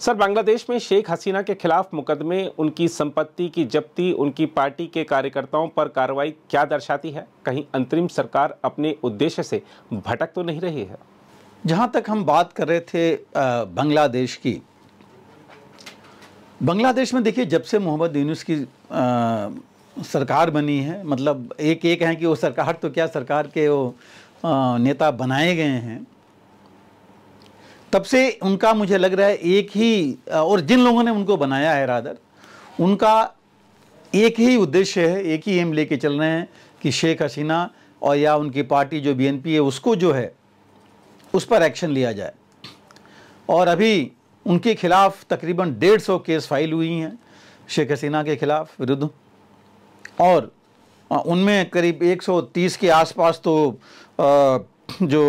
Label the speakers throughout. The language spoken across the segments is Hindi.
Speaker 1: सर बांग्लादेश में शेख हसीना के खिलाफ मुकदमे उनकी संपत्ति की जब्ती उनकी पार्टी के कार्यकर्ताओं पर कार्रवाई क्या दर्शाती है कहीं अंतरिम सरकार अपने उद्देश्य से भटक तो नहीं रही है जहां तक हम बात कर रहे थे बांग्लादेश की बांग्लादेश में देखिए जब से मोहम्मद यूनुस की आ, सरकार बनी है मतलब एक एक हैं कि वो सरकार तो क्या सरकार के वो आ, नेता बनाए गए हैं तब से उनका मुझे लग रहा है एक ही और जिन लोगों ने उनको बनाया है रादर उनका एक ही उद्देश्य है एक ही एम लेके चल रहे हैं कि शेख हसीना और या उनकी पार्टी जो बीएनपी है उसको जो है उस पर एक्शन लिया जाए और अभी उनके खिलाफ तकरीबन डेढ़ सौ केस फाइल हुई हैं शेख हसीना के खिलाफ विरुद्ध और उनमें करीब 130 के आसपास तो जो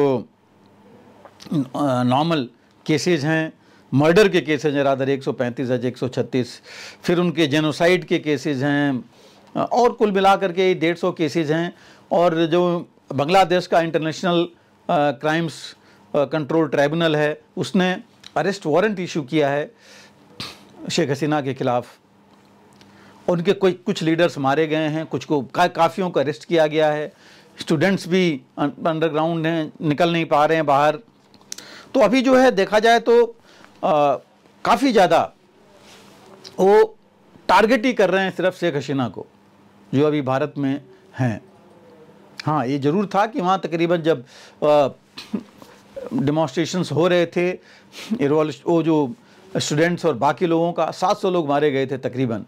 Speaker 1: नॉर्मल केसेज हैं मर्डर के केसेज हैं रादर एक सौ फिर उनके जेनोसाइड के केसेज हैं और कुल मिला करके डेढ़ सौ केसेज हैं और जो बांग्लादेश का इंटरनेशनल क्राइम्स कंट्रोल ट्राइब्यूनल है उसने अरेस्ट वारंट इशू किया है शेख हसीना के ख़िलाफ़ उनके कोई कुछ लीडर्स मारे गए हैं कुछ को का, काफ़ियों को अरेस्ट किया गया है स्टूडेंट्स भी अंडरग्राउंड हैं निकल नहीं पा रहे हैं बाहर तो अभी जो है देखा जाए तो काफ़ी ज़्यादा वो टारगेट ही कर रहे हैं सिर्फ शेख हसीना को जो अभी भारत में हैं हाँ ये ज़रूर था कि वहाँ तकरीबन जब डिमॉन्स्ट्रेशंस हो रहे थे इरवाल वो जो स्टूडेंट्स और बाकी लोगों का 700 लोग मारे गए थे तकरीबन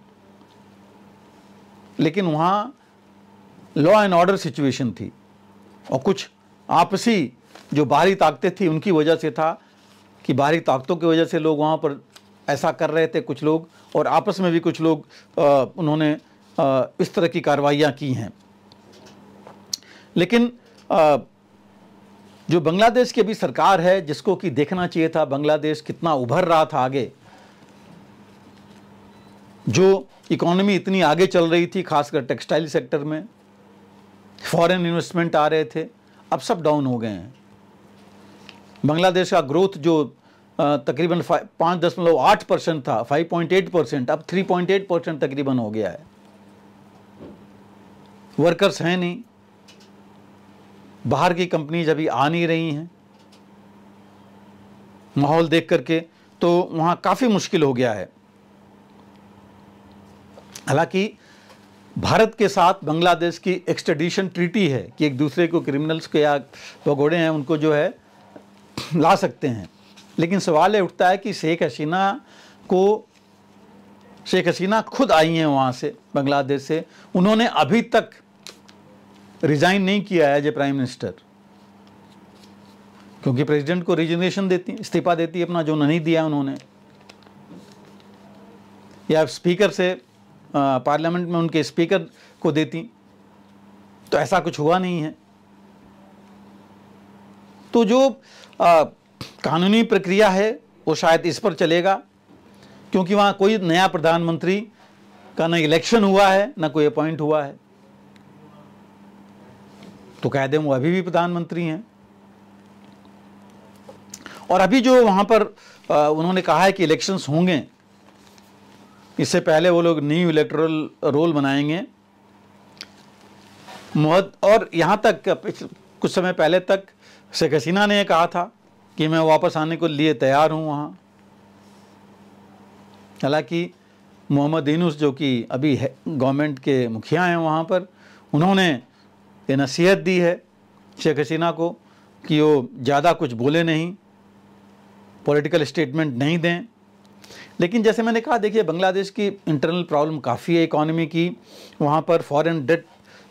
Speaker 1: लेकिन वहाँ लॉ एंड ऑर्डर सिचुएशन थी और कुछ आपसी जो बाहरी ताकतें थी उनकी वजह से था कि बाहरी ताकतों की वजह से लोग वहाँ पर ऐसा कर रहे थे कुछ लोग और आपस में भी कुछ लोग आ, उन्होंने आ, इस तरह की कार्रवाइयाँ की हैं लेकिन आ, जो बांग्लादेश की अभी सरकार है जिसको कि देखना चाहिए था बांग्लादेश कितना उभर रहा था आगे जो इकोनॉमी इतनी आगे चल रही थी खासकर टेक्सटाइल सेक्टर में फॉरेन इन्वेस्टमेंट आ रहे थे अब सब डाउन हो गए हैं बांग्लादेश का ग्रोथ जो तकरीबन पाँच दशमलव आठ परसेंट था फाइव पॉइंट एट परसेंट अब थ्री पॉइंट एट परसेंट तकरीबन हो गया है वर्कर्स हैं नहीं बाहर की कंपनीज अभी आ नहीं रही हैं माहौल देख करके तो वहाँ काफ़ी मुश्किल हो गया है हालांकि भारत के साथ बांग्लादेश की एक्सटेडिशन ट्रीटी है कि एक दूसरे को क्रिमिनल्स के या भगोड़े हैं उनको जो है ला सकते हैं लेकिन सवाल ये उठता है कि शेख हसीना को शेख हसीना खुद आई हैं वहाँ से बांग्लादेश से उन्होंने अभी तक रिज़ाइन नहीं किया है एज ए प्राइम मिनिस्टर क्योंकि प्रेसिडेंट को रिजिग्नेशन देती इस्तीफा देती है अपना जो नहीं दिया उन्होंने या स्पीकर से पार्लियामेंट में उनके स्पीकर को देती तो ऐसा कुछ हुआ नहीं है तो जो आ, कानूनी प्रक्रिया है वो शायद इस पर चलेगा क्योंकि वहाँ कोई नया प्रधानमंत्री का ना इलेक्शन हुआ है ना कोई अपॉइंट हुआ है तो कह दें वो अभी भी प्रधानमंत्री हैं और अभी जो वहाँ पर आ, उन्होंने कहा है कि इलेक्शंस होंगे इससे पहले वो लोग न्यू इलेक्ट्रल रोल बनाएंगे और यहाँ तक कुछ समय पहले तक शेख हसीना ने कहा था कि मैं वापस आने को लिए तैयार हूँ वहाँ हालांकि मोहम्मद यूनुस जो कि अभी गवर्नमेंट के मुखिया हैं वहाँ पर उन्होंने ये नसीहत दी है शेख हसीना को कि वो ज़्यादा कुछ बोले नहीं पॉलिटिकल स्टेटमेंट नहीं दें लेकिन जैसे मैंने कहा देखिए बांग्लादेश की इंटरनल प्रॉब्लम काफ़ी है इकॉनमी की वहाँ पर फॉरेन डेट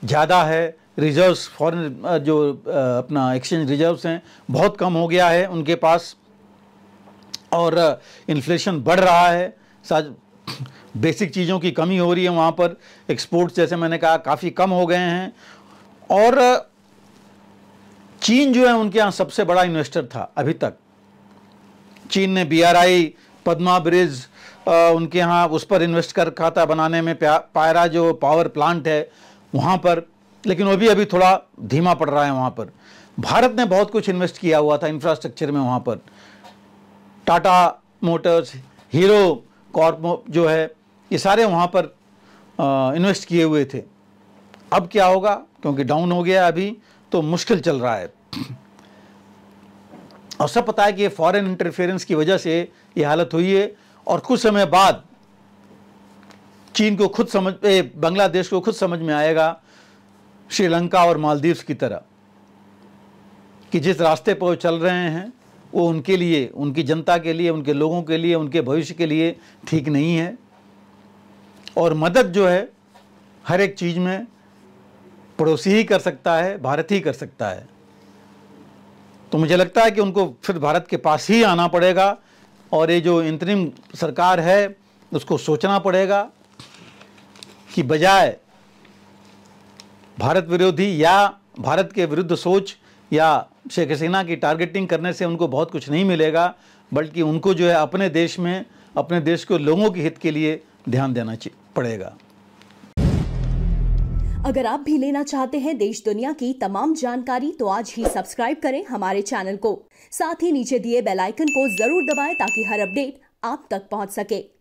Speaker 1: ज़्यादा है रिजर्व्स फॉरेन जो अपना एक्सचेंज रिजर्व्स हैं बहुत कम हो गया है उनके पास और इन्फ्लेशन बढ़ रहा है साथ बेसिक चीज़ों की कमी हो रही है वहाँ पर एक्सपोर्ट्स जैसे मैंने कहा काफ़ी कम हो गए हैं और चीन जो है उनके यहाँ सबसे बड़ा इन्वेस्टर था अभी तक चीन ने बी पद्मा ब्रिज उनके यहाँ उस पर इन्वेस्ट कर खाता बनाने में पायरा जो पावर प्लांट है वहाँ पर लेकिन वो भी अभी थोड़ा धीमा पड़ रहा है वहाँ पर भारत ने बहुत कुछ इन्वेस्ट किया हुआ था इंफ्रास्ट्रक्चर में वहाँ पर टाटा मोटर्स हीरो कॉर्प जो है ये सारे वहाँ पर इन्वेस्ट किए हुए थे अब क्या होगा क्योंकि डाउन हो गया अभी तो मुश्किल चल रहा है और सब पता है कि ये फॉरेन इंटरफेरेंस की वजह से ये हालत हुई है और कुछ समय बाद चीन को खुद समझ बांग्लादेश को खुद समझ में आएगा श्रीलंका और मालदीव्स की तरह कि जिस रास्ते पर वो चल रहे हैं वो उनके लिए उनकी जनता के लिए उनके लोगों के लिए उनके भविष्य के लिए ठीक नहीं है और मदद जो है हर एक चीज़ में पड़ोसी ही कर सकता है भारत ही कर सकता है तो मुझे लगता है कि उनको फिर भारत के पास ही आना पड़ेगा और ये जो इंतरिम सरकार है उसको सोचना पड़ेगा कि बजाय भारत विरोधी या भारत के विरुद्ध सोच या शेख हसीना की टारगेटिंग करने से उनको बहुत कुछ नहीं मिलेगा बल्कि उनको जो है अपने देश में अपने देश के लोगों के हित के लिए ध्यान देना पड़ेगा अगर आप भी लेना चाहते हैं देश दुनिया की तमाम जानकारी तो आज ही सब्सक्राइब करें हमारे चैनल को साथ ही नीचे दिए बेल आइकन को जरूर दबाएं ताकि हर अपडेट आप तक पहुंच सके